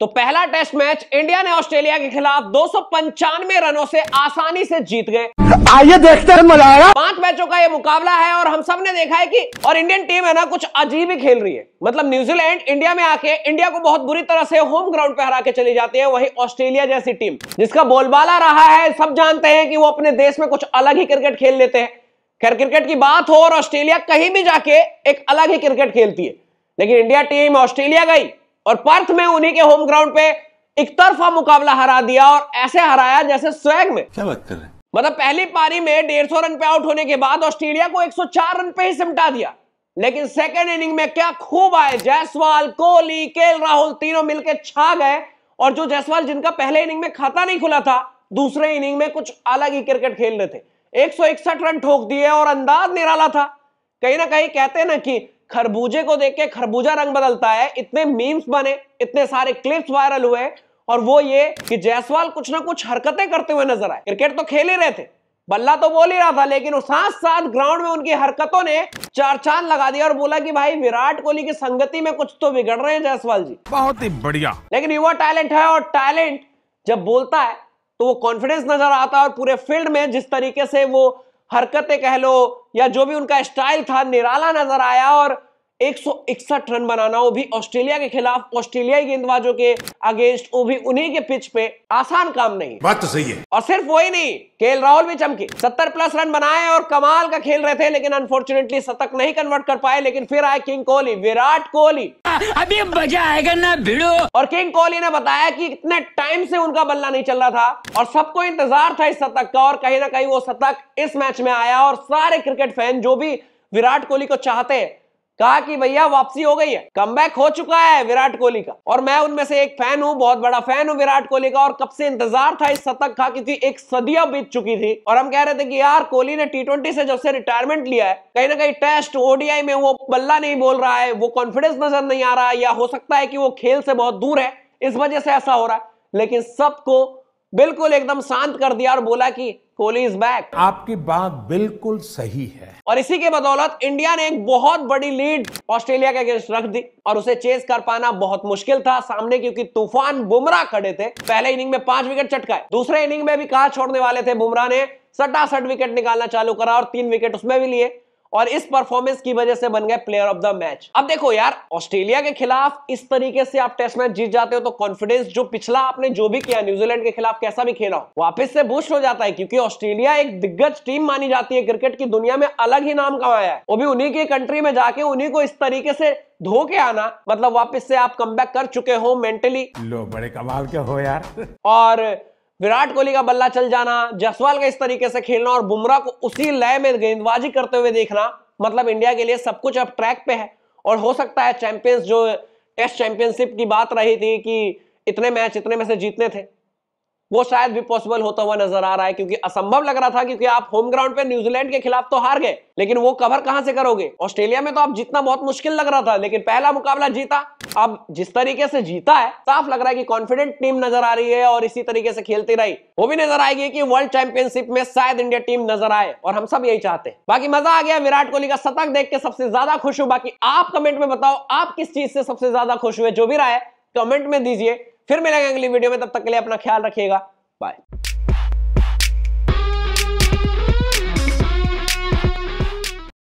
तो पहला test match India ने ऑस्ट्रेलिया के खिलाफ दो रनों से आसानी से जीत गए आइए देखते हैं मजा पांच मैचों का ये मुकाबला है और हम सब ने देखा है कि और इंडियन टीम है ना कुछ अजीब ही खेल रही है मतलब न्यूजीलैंड इंडिया में आके इंडिया को बहुत बुरी तरह से होम ग्राउंड पे हरा के चली जाती है वही ऑस्ट्रेलिया जैसी टीम जिसका बोलबाला रहा है सब जानते हैं कि वो अपने देश में कुछ अलग ही क्रिकेट खेल लेते हैं खैर क्रिकेट की बात हो और ऑस्ट्रेलिया कहीं भी जाके एक अलग ही क्रिकेट खेलती है लेकिन इंडिया टीम ऑस्ट्रेलिया गई और पर्थ में उन्हीं के होम ग्राउंड पे एक तरफा मुकाबला हरा दिया और ऐसे हराया जैसे स्वैग में क्या बात कर रहे हैं मतलब पहली पारी में डेढ़ सौ रन पे आउट होने के बाद ऑस्ट्रेलिया को 104 रन पे ही सिमटा दिया लेकिन सेकेंड इनिंग में क्या खूब आए जयसवाल कोहली केएल राहुल तीनों मिलकर छा गए और जो जयसवाल जिनका पहले इनिंग में खाता नहीं खुला था दूसरे इनिंग में कुछ अलग ही क्रिकेट खेल रहे थे 161 रन ठोक दिए और अंदाज निराला था कहीं ना कहीं कहते ना कि खरबूजे को देख के खरबूजा रंग बदलता है इतने मीम्स बने इतने सारे क्लिप्स वायरल हुए और वो ये कि जायसवाल कुछ ना कुछ हरकतें करते हुए नजर आए क्रिकेट तो खेल ही रहे थे बल्ला तो बोल ही रहा था लेकिन उस साथ साथ ग्राउंड में उनकी हरकतों ने चार चांद लगा दिया और बोला कि भाई विराट कोहली की संगति में कुछ तो बिगड़ रहे हैं जायसवाल जी बहुत ही बढ़िया लेकिन युवा टैलेंट है और टैलेंट जब बोलता है तो वो कॉन्फिडेंस नजर आता है और पूरे फील्ड में जिस तरीके से वो हरकतें कह लो या जो भी उनका स्टाइल था निराला नजर आया और 161 रन बनाना वो भी ऑस्ट्रेलिया के खिलाफ ऑस्ट्रेलियाई गेंदबाजों के अगेंस्ट वो भी उन्हीं के पिच पे आसान काम नहीं बात तो सही है और सिर्फ वही नहीं के राहुल भी चमके 70 प्लस रन बनाए और कमाल का खेल रहे थे लेकिन अनफॉर्चुनेटली शतक नहीं कन्वर्ट कर पाए लेकिन फिर आए किंग कोहली विराट कोहली अभी मजा आएगा ना भिड़ो और किंग कोहली ने बताया कि इतने टाइम से उनका बल्ला नहीं चल रहा था और सबको इंतजार था इस शतक का और कहीं ना कहीं वो शतक इस मैच में आया और सारे क्रिकेट फैन जो भी विराट कोहली को चाहते हैं कहा कि भैया वापसी हो गई है कम हो चुका है विराट कोहली का और मैं उनमें से एक फैन हूं बहुत बड़ा फैन हूं विराट कोहली का और कब से इंतजार था इस शतक का कि थी एक सदिया बीत चुकी थी और हम कह रहे थे कि यार कोहली ने टी से जब से रिटायरमेंट लिया है कहीं ना कहीं टेस्ट ओडीआई में वो बल्ला नहीं बोल रहा है वो कॉन्फिडेंस नजर नहीं आ रहा या हो सकता है कि वो खेल से बहुत दूर है इस वजह से ऐसा हो रहा है लेकिन सबको बिल्कुल एकदम शांत कर दिया और बोला कि कोहली इज बैक आपकी बात बिल्कुल सही है और इसी के बदौलत इंडिया ने एक बहुत बड़ी लीड ऑस्ट्रेलिया के अगेंस्ट रख दी और उसे चेस कर पाना बहुत मुश्किल था सामने क्योंकि तूफान बुमराह खड़े थे पहले इनिंग में पांच विकेट चटकाए दूसरे इनिंग में भी कहा छोड़ने वाले थे बुमराह ने सट विकेट निकालना चालू करा और तीन विकेट उसमें भी लिए और इस परफॉर्मेंस की वजह से बन गए प्लेयर ऑफ द मैच अब देखो यार ऑस्ट्रेलिया के खिलाफ इस तरीके से आप टेस्ट मैच जीत जाते हो तो कॉन्फिडेंस जो पिछला आपने जो भी किया न्यूजीलैंड के खिलाफ कैसा भी खेला हो वापस से बूस्ट हो जाता है क्योंकि ऑस्ट्रेलिया एक दिग्गज टीम मानी जाती है क्रिकेट की दुनिया में अलग ही नाम कमाया है वो भी उन्हीं के कंट्री में जाके उन्हीं को इस तरीके से धो के आना मतलब वापस से आप कम कर चुके हो मेंटली लो बड़े कमाल के हो यार और विराट कोहली का बल्ला चल जाना जसवाल का इस तरीके से खेलना और बुमराह को उसी लय में गेंदबाजी करते हुए देखना मतलब इंडिया के लिए सब कुछ अब ट्रैक पे है और हो सकता है चैंपियंस जो टेस्ट चैंपियनशिप की बात रही थी कि इतने मैच इतने में से जीतने थे वो शायद भी पॉसिबल होता हुआ नजर आ रहा है क्योंकि असंभव लग रहा था क्योंकि आप होम ग्राउंड पे न्यूजीलैंड के खिलाफ तो हार गए लेकिन वो कवर कहां से करोगे ऑस्ट्रेलिया में तो आप जीतना बहुत मुश्किल लग रहा था लेकिन पहला मुकाबला जीता अब जिस तरीके से जीता है साफ लग रहा है कि कॉन्फिडेंट टीम नजर आ रही है और इसी तरीके से खेलती रही वो भी नजर आएगी कि वर्ल्ड चैंपियनशिप में शायद इंडिया टीम नजर आए और हम सब यही चाहते हैं बाकी मजा आ गया विराट कोहली का शतक देख के सबसे ज्यादा खुश हूं बाकी आप कमेंट में बताओ आप किस चीज से सबसे ज्यादा खुश हुए जो भी रहा है कमेंट में दीजिए फिर मिलेंगे अगली वीडियो में तब तक के लिए अपना ख्याल रखिएगा बाय